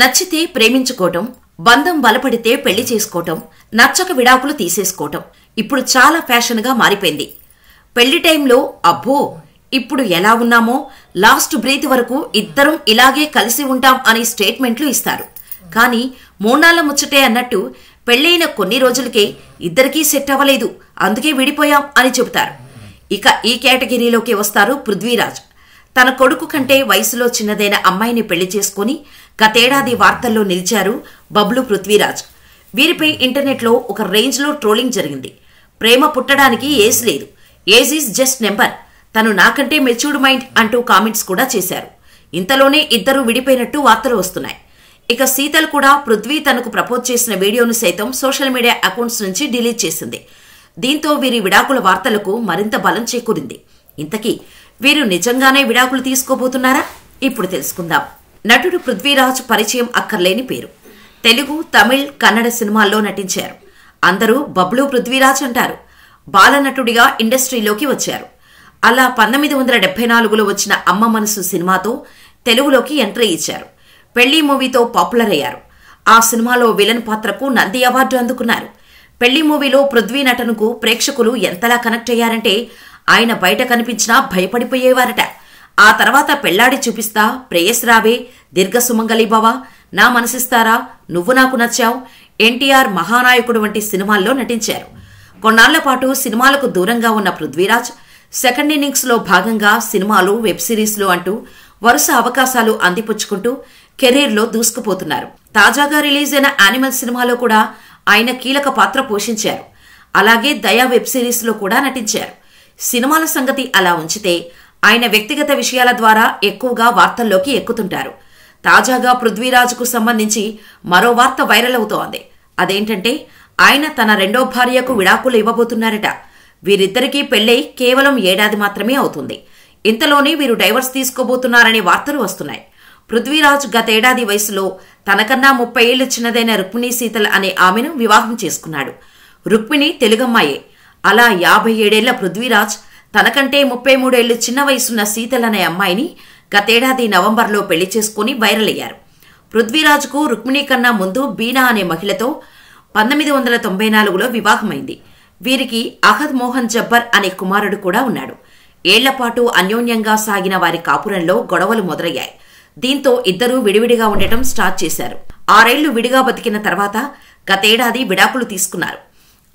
నచ్చితే ప్రేమించుకోవటం బంధం బలపడితే పెళ్లి చేసుకోవటం నచ్చక విడాకులు తీసేసుకోవటం ఇప్పుడు చాలా ఫ్యాషన్గా మారిపోయింది పెళ్లి టైంలో అబ్బో ఇప్పుడు ఎలా ఉన్నామో లాస్ట్ బ్రీత్ వరకు ఇద్దరం ఇలాగే కలిసి ఉంటాం అనే స్టేట్మెంట్లు ఇస్తారు కానీ మూడాళ్ల ముచ్చటే అన్నట్టు పెళ్ళైన కొన్ని రోజులకే ఇద్దరికీ సెట్ అవ్వలేదు అందుకే విడిపోయాం అని చెబుతారు ఇక ఈ కేటగిరీలోకి వస్తారు పృథ్వీరాజ్ తన కొడుకు కంటే వయసులో చిన్నదైన అమ్మాయిని పెళ్లి చేసుకుని గతేడాది వార్తల్లో నిలిచారు బబ్లు పృథ్వీరాజ్ వీరిపై ఇంటర్నెట్లో ఒక రేంజ్లో ట్రోలింగ్ జరిగింది ప్రేమ పుట్టడానికి ఏజ్ లేదు ఏజ్ ఈజ్ జస్ట్ నెంబర్ తను నాకంటే మెచ్యూర్డ్ మైండ్ అంటూ కామెంట్స్ కూడా చేశారు ఇంతలోనే ఇద్దరు విడిపోయినట్టు వార్తలు వస్తున్నాయి ఇక సీతల్ కూడా పృథ్వీ తనకు ప్రపోజ్ చేసిన వీడియోను సైతం సోషల్ మీడియా అకౌంట్స్ నుంచి డిలీట్ చేసింది దీంతో వీరి విడాకుల వార్తలకు మరింత బలం చేకూరింది ఇంతకీ వీరు నిజంగానే విడాకులు తీసుకోబోతున్నారా ఇప్పుడు తెలుసుకుందాం నటుడు పృథ్వీరాజ్ పరిచయం అక్కర్లేని పేరు తెలుగు తమిళ్ కన్నడ సినిమాల్లో నటించారు అందరూ బబ్లు పృథ్వీరాజ్ అంటారు బాలనటుడిగా ఇండస్ట్రీలోకి వచ్చారు అలా పంతొమ్మిది వందల డెబ్బై నాలుగులో వచ్చిన అమ్మ మనసు సినిమాతో తెలుగులోకి ఎంట్రీ ఇచ్చారు పెళ్లి మూవీతో పాపులర్ అయ్యారు ఆ సినిమాలో విలన్ పాత్రకు నంది అవార్డు అందుకున్నారు పెళ్లి మూవీలో పృథ్వీ నటనకు ప్రేక్షకులు ఎంతలా కనెక్ట్ అయ్యారంటే ఆయన బయట కనిపించినా భయపడిపోయేవారట ఆ తర్వాత పెళ్లాడి చూపిస్తా ప్రేయస్ రావే దీర్ఘ బావా నా మనసిస్తారా నువ్వు నాకు నచ్చావు ఎన్టీఆర్ మహానాయకుడు వంటి సినిమాల్లో నటించారు కొన్నాళ్ల పాటు సినిమాలకు దూరంగా ఉన్న పృథ్వీరాజ్ సెకండ్ ఇన్నింగ్స్లో భాగంగా సినిమాలు వెబ్ సిరీస్లు అంటూ వరుస అవకాశాలు అందిపుచ్చుకుంటూ కెరీర్లో దూసుకుపోతున్నారు తాజాగా రిలీజ్ అయిన యానిమల్ సినిమాలో కూడా ఆయన కీలక పాత్ర పోషించారు అలాగే దయా వెబ్ సిరీస్లో కూడా నటించారు సినిమాల సంగతి అలా ఉంచితే ఆయన వ్యక్తిగత విషయాల ద్వారా ఎక్కువగా వార్తల్లోకి ఎక్కుతుంటారు తాజాగా పృథ్వీరాజ్కు సంబంధించి మరో వార్త వైరల్ అవుతోంది అదేంటంటే ఆయన తన రెండో భార్యకు విడాకులు ఇవ్వబోతున్నారట వీరిద్దరికీ పెళ్ళై కేవలం ఏడాది మాత్రమే అవుతుంది ఇంతలోనే వీరు డైవర్స్ తీసుకోబోతున్నారనే వార్తలు వస్తున్నాయి పృథ్వీరాజ్ గతేడాది వయసులో తనకన్నా ముప్పై ఏళ్లు చిన్నదైన రుక్మిణీ సీతల్ అనే ఆమెను వివాహం చేసుకున్నాడు రుక్మిణి తెలుగమ్మాయే అలా యాభై ఏడేళ్ల పృథ్వీరాజ్ తనకంటే ముప్పై మూడేళ్లు చిన్న వయసున్న సీతల్ అనే అమ్మాయిని గతేడాది నవంబర్లో పెళ్లి చేసుకుని వైరల్ అయ్యారు పృథ్వీరాజ్కు రుక్మిణి కన్నా ముందు బీనా అనే మహిళతో పంతొమ్మిది వందల తొంభై నాలుగులో వివాహమైంది వీరికి అహద్ మోహన్ జబ్బర్ అనే కుమారుడు కూడా ఉన్నాడు ఏళ్లపాటు అన్యోన్యంగా సాగిన వారి కాపురంలో గొడవలు మొదలయ్యాయి దీంతో ఇద్దరూ విడివిడిగా ఉండటం స్టార్ట్ చేశారు ఆరేళ్లు విడిగా బతికిన తర్వాత గతేడాది విడాకులు తీసుకున్నారు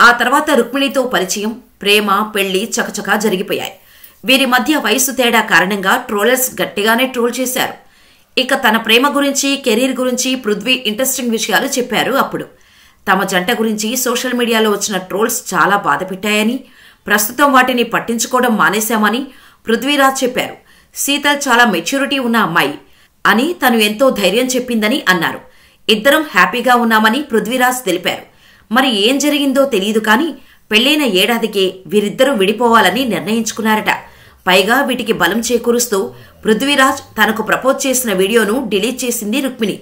ఆ తర్వాత రుక్మిణితో పరిచయం ప్రేమ పెళ్లి చకచకా జరిగిపోయాయి వీరి మధ్య వయసు తేడా కారణంగా ట్రోలర్స్ గట్టిగానే ట్రోల్ చేశారు ఇక తన ప్రేమ గురించి కెరీర్ గురించి పృథ్వీ ఇంట్రెస్టింగ్ విషయాలు చెప్పారు అప్పుడు తమ జంట గురించి సోషల్ మీడియాలో వచ్చిన ట్రోల్స్ చాలా బాధ పెట్టాయని ప్రస్తుతం వాటిని పట్టించుకోవడం మానేశామని పృథ్వీరాజ్ చెప్పారు సీతల్ చాలా మెచ్యూరిటీ ఉన్న అమ్మాయి అని తను ఎంతో ధైర్యం చెప్పిందని అన్నారు ఇద్దరం హ్యాపీగా ఉన్నామని పృథ్వీరాజ్ తెలిపారు మరి ఏం జరిగిందో తెలియదు కానీ పెళ్లైన ఏడాదికే వీరిద్దరూ విడిపోవాలని నిర్ణయించుకున్నారట పైగా వీటికి బలం చేకూరుస్తూ పృథ్వీరాజ్ తనకు ప్రపోజ్ చేసిన వీడియోను డిలీట్ చేసింది రుక్మిణి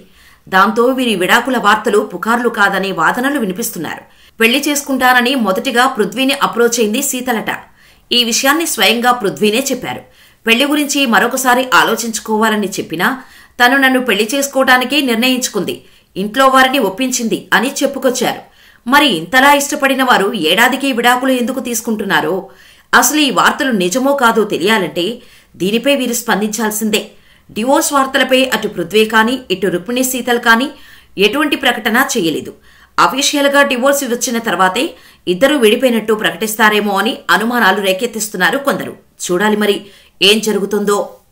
దాంతో వీరి విడాకుల వార్తలు పుకార్లు కాదనే వాదనలు వినిపిస్తున్నారు పెళ్లి చేసుకుంటానని మొదటిగా పృథ్వీని అప్రోచ్ అయింది సీతలట ఈ విషయాన్ని స్వయంగా పృథ్వీనే చెప్పారు పెళ్లి గురించి మరొకసారి ఆలోచించుకోవాలని చెప్పినా తను నన్ను పెళ్లి చేసుకోవటానికే నిర్ణయించుకుంది ఇంట్లో వారిని ఒప్పించింది అని చెప్పుకొచ్చారు మరి ఇంతలా ఇష్టపడిన వారు ఏడాదికి విడాకులు ఎందుకు తీసుకుంటున్నారో అసలు ఈ వార్తలు నిజమో కాదో తెలియాలంటే దీనిపై వీరు స్పందించాల్సిందే డివోర్స్ వార్తలపై అటు పృథ్వీ కానీ ఇటు రుక్మిణి సీతల్ కానీ ఎటువంటి ప్రకటన చేయలేదు అఫీషియల్గా డివోర్స్ వచ్చిన తర్వాతే ఇద్దరూ విడిపోయినట్టు ప్రకటిస్తారేమో అని అనుమానాలు రేకెత్తిస్తున్నారు కొందరు చూడాలి మరి ఏం జరుగుతుందో